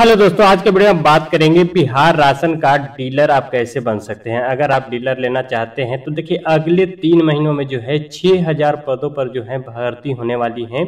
hello दोस्तों आज के वीडियो हम बात करेंगे बिहार राशन कार्ड डीलर आप कैसे बन सकते हैं अगर आप डीलर लेना चाहते हैं तो देखिए अगले तीन महीनों में जो है छः हजार पदों पर जो है भर्ती होने वाली है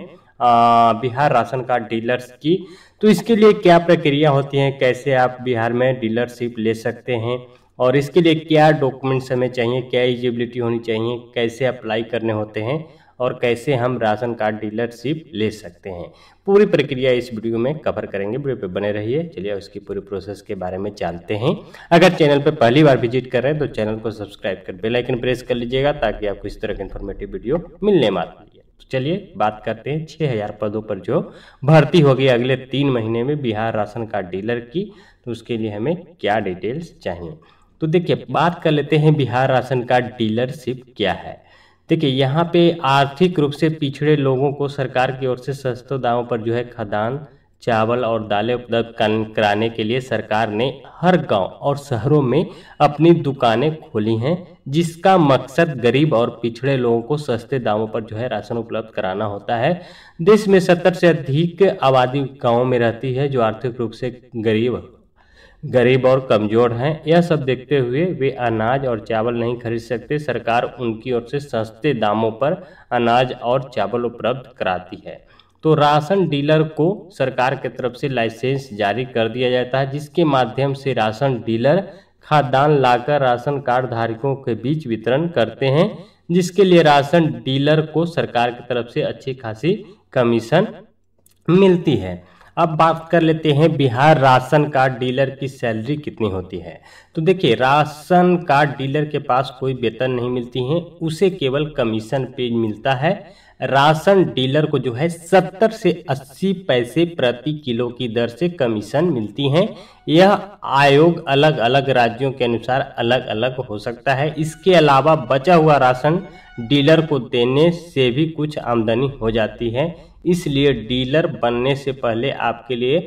बिहार राशन कार्ड डीलर्स की तो इसके लिए क्या प्रक्रिया होती है कैसे आप बिहार में डीलरशिप ले सकते हैं और इसके लिए क्या डॉक्यूमेंट्स हमें चाहिए क्या एलिजिबिलिटी होनी चाहिए कैसे अप्लाई करने होते हैं और कैसे हम राशन कार्ड डीलरशिप ले सकते हैं पूरी प्रक्रिया इस वीडियो में कवर करेंगे वीडियो पे बने रहिए चलिए उसकी पूरी प्रोसेस के बारे में जानते हैं अगर चैनल पे पहली बार विजिट कर रहे हैं तो चैनल को सब्सक्राइब कर बेल आइकन प्रेस कर लीजिएगा ताकि आपको इस तरह के इन्फॉर्मेटिव वीडियो मिलने मात्र तो चलिए बात करते हैं छः हजार पदों पर जो भर्ती होगी अगले तीन महीने में बिहार राशन कार्ड डीलर की तो उसके लिए हमें क्या डिटेल्स चाहिए तो देखिए बात कर लेते हैं बिहार राशन कार्ड डीलरशिप क्या है देखिए यहाँ पे आर्थिक रूप से पिछड़े लोगों को सरकार की ओर से सस्तों दामों पर जो है खदान चावल और दालें उपलब्ध कराने के लिए सरकार ने हर गांव और शहरों में अपनी दुकानें खोली हैं जिसका मकसद गरीब और पिछड़े लोगों को सस्ते दामों पर जो है राशन उपलब्ध कराना होता है देश में सत्तर से अधिक आबादी गाँव में रहती है जो आर्थिक रूप से गरीब गरीब और कमजोर हैं यह सब देखते हुए वे अनाज और चावल नहीं खरीद सकते सरकार उनकी ओर से सस्ते दामों पर अनाज और चावल उपलब्ध कराती है तो राशन डीलर को सरकार की तरफ से लाइसेंस जारी कर दिया जाता है जिसके माध्यम से राशन डीलर खाद्यान्न लाकर राशन कार्ड धारकों के बीच वितरण करते हैं जिसके लिए राशन डीलर को सरकार की तरफ से अच्छी खासी कमीशन मिलती है अब बात कर लेते हैं बिहार राशन कार्ड डीलर की सैलरी कितनी होती है तो देखिए राशन कार्ड डीलर के पास कोई वेतन नहीं मिलती है उसे केवल कमीशन पे मिलता है राशन डीलर को जो है 70 से 80 पैसे प्रति किलो की दर से कमीशन मिलती हैं यह आयोग अलग अलग राज्यों के अनुसार अलग अलग हो सकता है इसके अलावा बचा हुआ राशन डीलर को देने से भी कुछ आमदनी हो जाती है इसलिए डीलर बनने से पहले आपके लिए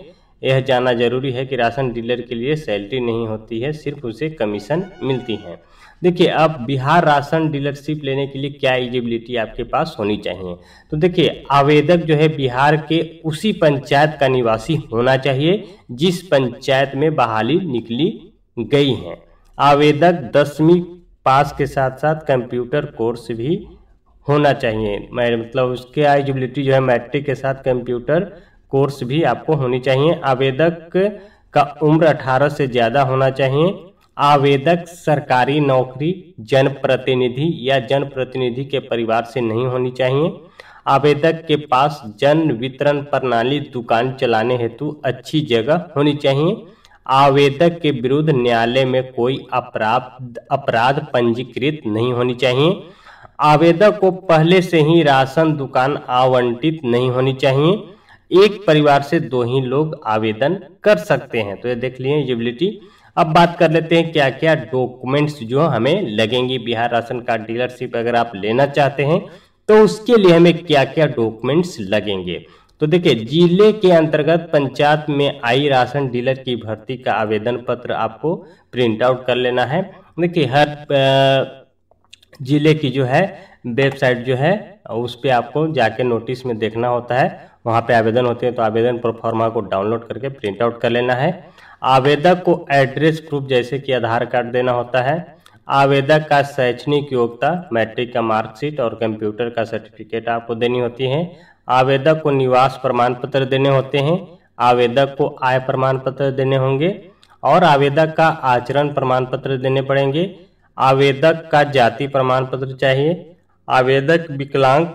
यह जानना जरूरी है कि राशन डीलर के लिए सैलरी नहीं होती है सिर्फ उसे कमीशन मिलती है देखिए अब बिहार राशन डीलरशिप लेने के लिए क्या एलिजिबिलिटी आपके पास होनी चाहिए तो देखिए आवेदक जो है बिहार के उसी पंचायत का निवासी होना चाहिए जिस पंचायत में बहाली निकली गई है आवेदक दसवीं पास के साथ साथ कंप्यूटर कोर्स भी होना चाहिए मैं मतलब उसके एलिजिबिलिटी जो है मैट्रिक के साथ कंप्यूटर कोर्स भी आपको होनी चाहिए आवेदक का उम्र 18 से ज़्यादा होना चाहिए आवेदक सरकारी नौकरी जनप्रतिनिधि या जनप्रतिनिधि के परिवार से नहीं होनी चाहिए आवेदक के पास जन वितरण प्रणाली दुकान चलाने हेतु अच्छी जगह होनी चाहिए आवेदक के विरुद्ध न्यायालय में कोई अपराध अपराध पंजीकृत नहीं होनी चाहिए आवेदक को पहले से ही राशन दुकान आवंटित नहीं होनी चाहिए एक परिवार से दो ही लोग आवेदन कर सकते हैं तो ये देख लिए एलिजिबिलिटी अब बात कर लेते हैं क्या क्या डॉक्यूमेंट्स जो हमें लगेंगी बिहार राशन कार्ड डीलरशिप अगर आप लेना चाहते हैं तो उसके लिए हमें क्या क्या डॉक्यूमेंट्स लगेंगे तो देखिए जिले के अंतर्गत पंचायत में आई राशन डीलर की भर्ती का आवेदन पत्र आपको प्रिंट आउट कर लेना है देखिए हर जिले की जो है वेबसाइट जो है उस पर आपको जाके नोटिस में देखना होता है वहाँ पे आवेदन होते हैं तो आवेदन प्रोफॉर्मा को डाउनलोड करके प्रिंट आउट कर लेना है आवेदक को एड्रेस प्रूफ जैसे कि आधार कार्ड देना होता है आवेदक का शैक्षणिक योग्यता मैट्रिक का मार्कशीट और कंप्यूटर का सर्टिफिकेट आपको देनी होती है आवेदक को निवास प्रमाण पत्र देने होते हैं आवेदक को आय प्रमाण पत्र देने होंगे और आवेदक का आचरण प्रमाण पत्र देने पड़ेंगे आवेदक का जाति प्रमाण पत्र चाहिए आवेदक विकलांग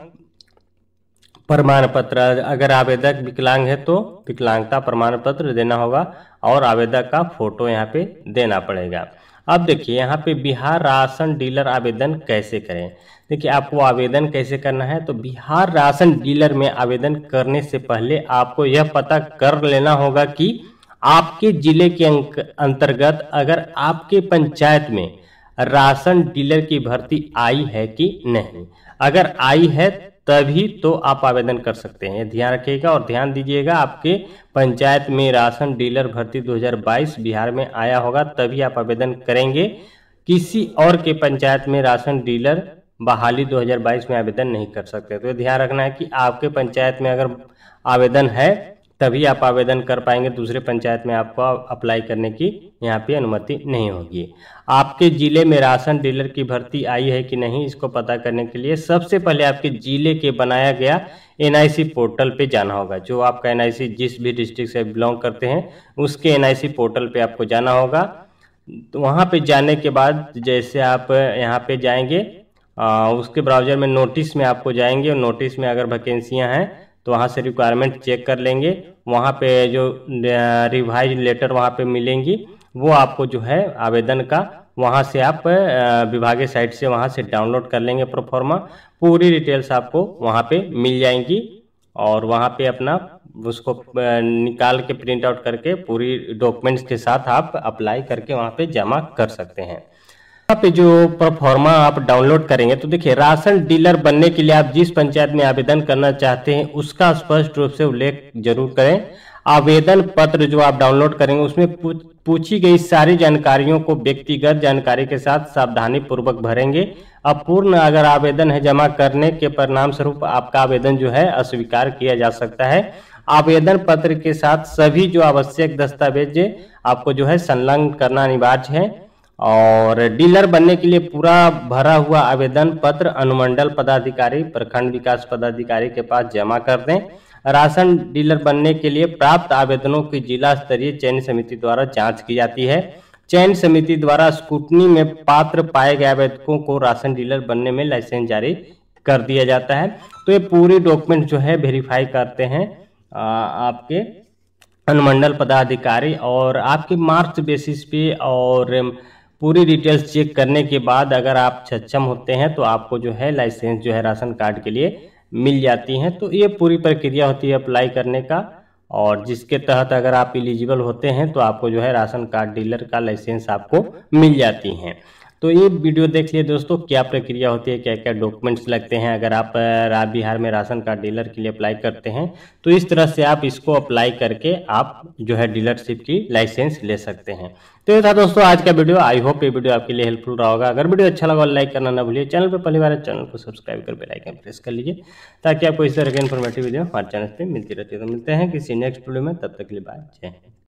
प्रमाण पत्र अगर आवेदक विकलांग है तो विकलांगता प्रमाण पत्र देना होगा और आवेदक का फोटो यहाँ पे देना पड़ेगा अब देखिए यहाँ पे बिहार राशन डीलर आवेदन कैसे करें देखिए आपको आवेदन कैसे करना है तो बिहार राशन डीलर में आवेदन करने से पहले आपको यह पता कर लेना होगा कि आपके जिले के अंतर्गत अगर आपके पंचायत में राशन डीलर की भर्ती आई है कि नहीं अगर आई है तभी तो आप आवेदन कर सकते हैं ध्यान रखिएगा और ध्यान दीजिएगा आपके पंचायत में राशन डीलर भर्ती 2022 बिहार में आया होगा तभी आप आवेदन करेंगे किसी और के पंचायत में राशन डीलर बहाली 2022 में आवेदन नहीं कर सकते तो ध्यान रखना है कि आपके पंचायत में अगर आवेदन है तभी आप आवेदन कर पाएंगे दूसरे पंचायत में आपको अप्लाई करने की यहाँ पे अनुमति नहीं होगी आपके ज़िले में राशन डीलर की भर्ती आई है कि नहीं इसको पता करने के लिए सबसे पहले आपके ज़िले के बनाया गया एन पोर्टल पे जाना होगा जो आपका एन जिस भी डिस्ट्रिक्ट से बिलोंग करते हैं उसके एन पोर्टल पे आपको जाना होगा तो वहाँ पे जाने के बाद जैसे आप यहाँ पे जाएंगे आ, उसके ब्राउजर में नोटिस में आपको जाएंगे और नोटिस में अगर वैकेंसियाँ हैं तो वहाँ से रिक्वायरमेंट चेक कर लेंगे वहाँ पे जो रिवाइज लेटर वहाँ पे मिलेंगी वो आपको जो है आवेदन का वहाँ से आप विभागीय साइट से वहाँ से डाउनलोड कर लेंगे प्रोफॉर्मा पूरी डिटेल्स आपको वहाँ पे मिल जाएंगी और वहाँ पे अपना उसको निकाल के प्रिंट आउट करके पूरी डॉक्यूमेंट्स के साथ आप अप्लाई करके वहाँ पे जमा कर सकते हैं पे जो परफॉर्मा आप डाउनलोड करेंगे तो देखिए राशन डीलर बनने के लिए आप जिस पंचायत में आवेदन करना चाहते हैं उसका स्पष्ट रूप से उल्लेख जरूर करें आवेदन पत्र जो आप डाउनलोड करेंगे उसमें पूछी गई सारी जानकारियों को व्यक्तिगत जानकारी के साथ सावधानी पूर्वक भरेंगे अपूर्ण अगर आवेदन है जमा करने के परिणाम स्वरूप आपका आवेदन जो है अस्वीकार किया जा सकता है आवेदन पत्र के साथ सभी जो आवश्यक दस्तावेज आपको जो है संलग्न करना अनिवार्य है और डीलर बनने के लिए पूरा भरा हुआ आवेदन पत्र अनुमंडल पदाधिकारी प्रखंड विकास पदाधिकारी के पास जमा कर दें राशन डीलर बनने के लिए प्राप्त आवेदनों की जिला स्तरीय चयन समिति द्वारा जांच की जाती है चयन समिति द्वारा स्कूटनी में पात्र पाए गए आवेदकों को राशन डीलर बनने में लाइसेंस जारी कर दिया जाता है तो ये पूरी डॉक्यूमेंट जो है वेरीफाई करते हैं आ, आपके अनुमंडल पदाधिकारी और आपके मार्क्स बेसिस पे और पूरी डिटेल्स चेक करने के बाद अगर आप सक्षम होते हैं तो आपको जो है लाइसेंस जो है राशन कार्ड के लिए मिल जाती हैं तो ये पूरी प्रक्रिया होती है अप्लाई करने का और जिसके तहत अगर आप इलिजिबल होते हैं तो आपको जो है राशन कार्ड डीलर का लाइसेंस आपको मिल जाती हैं तो ये वीडियो देख लिए दोस्तों क्या प्रक्रिया होती है क्या क्या डॉक्यूमेंट्स लगते हैं अगर आप बिहार में राशन कार्ड डीलर के लिए अप्लाई करते हैं तो इस तरह से आप इसको अप्लाई करके आप जो है डीलरशिप की लाइसेंस ले सकते हैं तो ये था दोस्तों आज का वीडियो आई होप ये वीडियो आपके लिए हेल्पफुल रहा होगा अगर वीडियो अच्छा लगा लाइक करना ना भूलिए चैनल पर पहली बार चैनल को सब्सक्राइब कर बेलाइकन प्रेस कर लीजिए ताकि आपको इस तरह के इन्फॉर्मेटिव वीडियो हमारे चैनल पर मिलती रहती है तो मिलते हैं किसी नेक्स्ट वीडियो में तब तक के लिए बाय जय हिंद